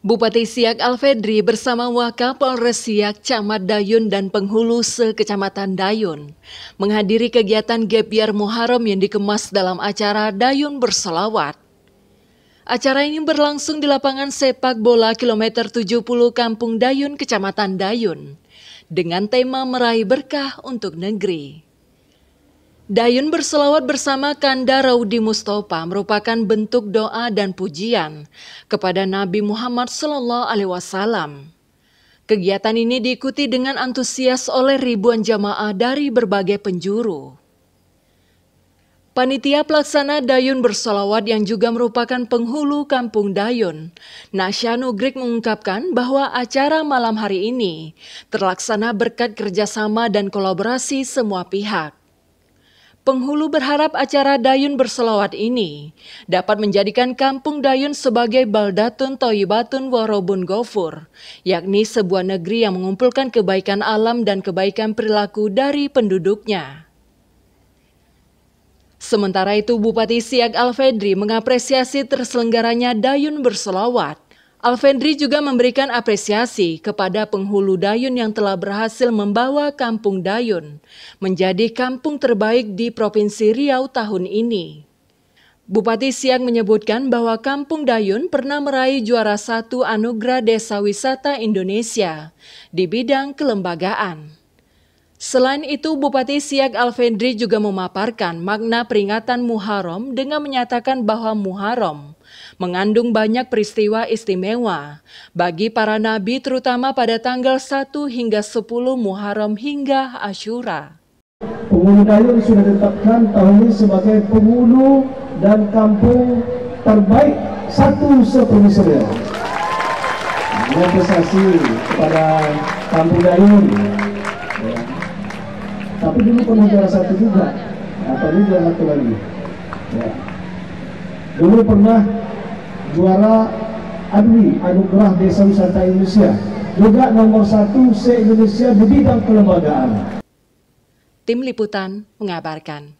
Bupati Siak Alfedri bersama Wakapolres Siak, Camat Dayun dan penghulu sekecamatan Dayun menghadiri kegiatan Gebiar Muharram yang dikemas dalam acara Dayun Berselawat. Acara ini berlangsung di lapangan sepak bola kilometer 70 Kampung Dayun, Kecamatan Dayun dengan tema meraih berkah untuk negeri. Dayun berselawat bersama Kanda Raudi Mustofa merupakan bentuk doa dan pujian kepada Nabi Muhammad Sallallahu Alaihi Wasallam. Kegiatan ini diikuti dengan antusias oleh ribuan jamaah dari berbagai penjuru. Panitia pelaksana Dayun Bersolawat yang juga merupakan penghulu kampung Dayun, Nasya Grik mengungkapkan bahwa acara malam hari ini terlaksana berkat kerjasama dan kolaborasi semua pihak. Penghulu berharap acara Dayun Berselawat ini dapat menjadikan kampung Dayun sebagai Baldatun Toyibatun Warobun Gofur, yakni sebuah negeri yang mengumpulkan kebaikan alam dan kebaikan perilaku dari penduduknya. Sementara itu Bupati Siak Alfedri mengapresiasi terselenggaranya Dayun Berselawat. Alvendri juga memberikan apresiasi kepada penghulu Dayun yang telah berhasil membawa Kampung Dayun menjadi kampung terbaik di Provinsi Riau tahun ini. Bupati Siang menyebutkan bahwa Kampung Dayun pernah meraih juara satu anugerah Desa Wisata Indonesia di bidang kelembagaan. Selain itu, Bupati Siak Alvendri juga memaparkan makna peringatan Muharram dengan menyatakan bahwa Muharram mengandung banyak peristiwa istimewa bagi para nabi terutama pada tanggal 1 hingga 10 Muharram hingga Ashura. Penghulu Dayung sudah ditetapkan tahun ini sebagai penghulu dan kampung terbaik satu seprovinsinya. Kompensasi kepada kampung Dayung. Ya. Tapi dulu pernah juara satu juga, atau ini juara satu lagi. Ya. Dulu pernah juara ADWI Anugerah Desa Wisata Indonesia juga nomor satu se-Indonesia di bidang kelembagaan. Tim Liputan mengabarkan.